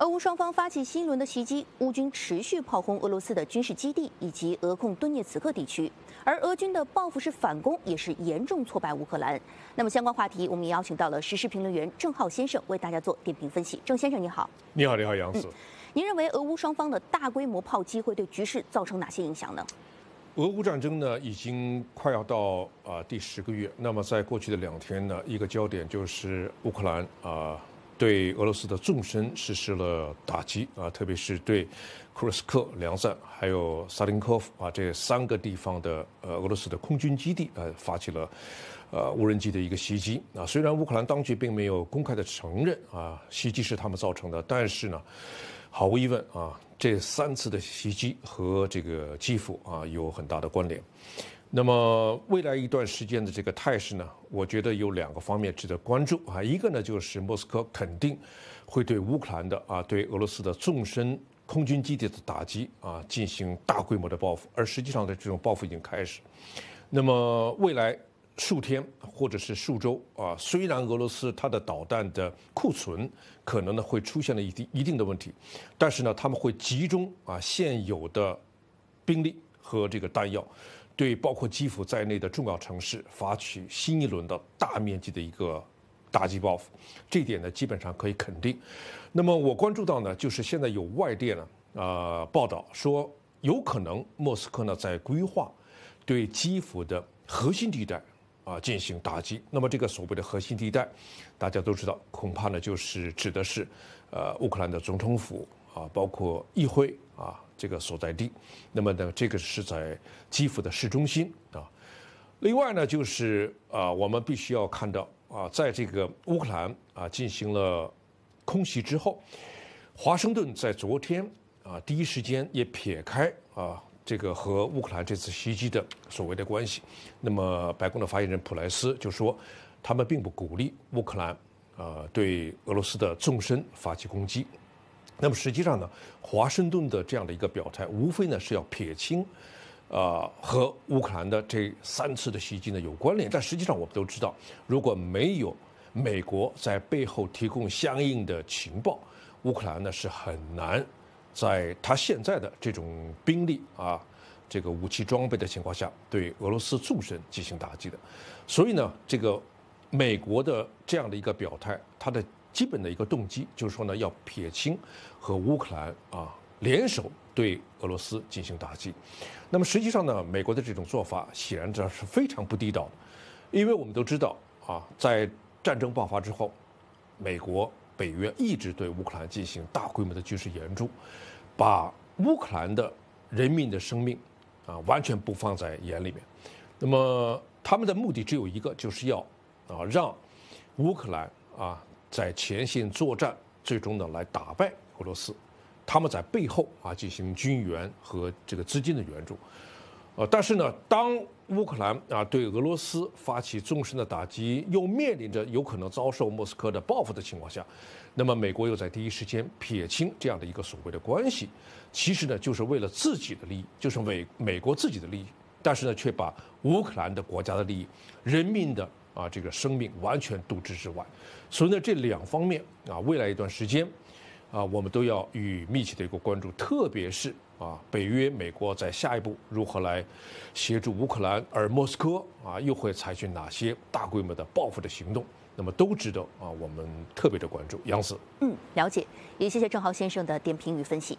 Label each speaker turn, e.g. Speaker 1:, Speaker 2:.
Speaker 1: 俄乌双方发起新一轮的袭击，乌军持续炮轰俄罗斯的军事基地以及俄控顿涅茨克地区，而俄军的报复式反攻也是严重挫败乌克兰。那么，相关话题我们也邀请到了时事评论员郑浩先生为大家做点评分析。郑先生，你好！你好，你好，杨总。您认为俄乌双方的大规模炮击会对局势造成哪些影响呢？俄乌战争呢，已经快要到啊第十个月。那么，在过去的两天呢，一个焦点就是乌克兰啊。对俄罗斯的纵深实施了打击啊，特别是对库尔斯克、梁赞还有萨林科夫啊这三个地方的呃俄罗斯的空军基地啊发起了呃无人机的一个袭击啊。虽然乌克兰当局并没有公开的承认啊袭击是他们造成的，但是呢，毫无疑问啊，这三次的袭击和这个基辅啊有很大的关联。那么未来一段时间的这个态势呢？我觉得有两个方面值得关注啊。一个呢，就是莫斯科肯定会对乌克兰的啊、对俄罗斯的纵深空军基地的打击啊进行大规模的报复，而实际上的这种报复已经开始。那么未来数天或者是数周啊，虽然俄罗斯它的导弹的库存可能呢会出现了一定一定的问题，但是呢，他们会集中啊现有的兵力和这个弹药。对包括基辅在内的重要城市，发起新一轮的大面积的一个打击报复，这点呢，基本上可以肯定。那么我关注到呢，就是现在有外电呢，啊，报道说有可能莫斯科呢在规划对基辅的核心地带啊进行打击。那么这个所谓的核心地带，大家都知道，恐怕呢就是指的是呃乌克兰的总统府啊，包括议会啊。这个所在地，那么呢？这个是在基辅的市中心啊。另外呢，就是啊，我们必须要看到啊，在这个乌克兰啊进行了空袭之后，华盛顿在昨天啊第一时间也撇开啊这个和乌克兰这次袭击的所谓的关系。那么白宫的发言人普莱斯就说，他们并不鼓励乌克兰啊对俄罗斯的纵深发起攻击。那么实际上呢，华盛顿的这样的一个表态，无非呢是要撇清，呃，和乌克兰的这三次的袭击呢有关联。但实际上我们都知道，如果没有美国在背后提供相应的情报，乌克兰呢是很难在他现在的这种兵力啊、这个武器装备的情况下，对俄罗斯纵深进行打击的。所以呢，这个美国的这样的一个表态，它的。基本的一个动机就是说呢，要撇清和乌克兰啊联手对俄罗斯进行打击。那么实际上呢，美国的这种做法显然这是非常不地道的，因为我们都知道啊，在战争爆发之后，美国北约一直对乌克兰进行大规模的军事援助，把乌克兰的人民的生命啊完全不放在眼里面。那么他们的目的只有一个，就是要啊让乌克兰啊。在前线作战，最终呢来打败俄罗斯，他们在背后啊进行军援和这个资金的援助，呃，但是呢，当乌克兰啊对俄罗斯发起纵深的打击，又面临着有可能遭受莫斯科的报复的情况下，那么美国又在第一时间撇清这样的一个所谓的关系，其实呢就是为了自己的利益，就是美美国自己的利益，但是呢却把乌克兰的国家的利益、人民的。啊，这个生命完全度之之外，所以呢，这两方面啊，未来一段时间，啊，我们都要与密切的一个关注，特别是啊，北约、美国在下一步如何来协助乌克兰，而莫斯科啊，又会采取哪些大规模的报复的行动，那么都值得啊，我们特别的关注。杨司，嗯，了解，也谢谢郑豪先生的点评与分析。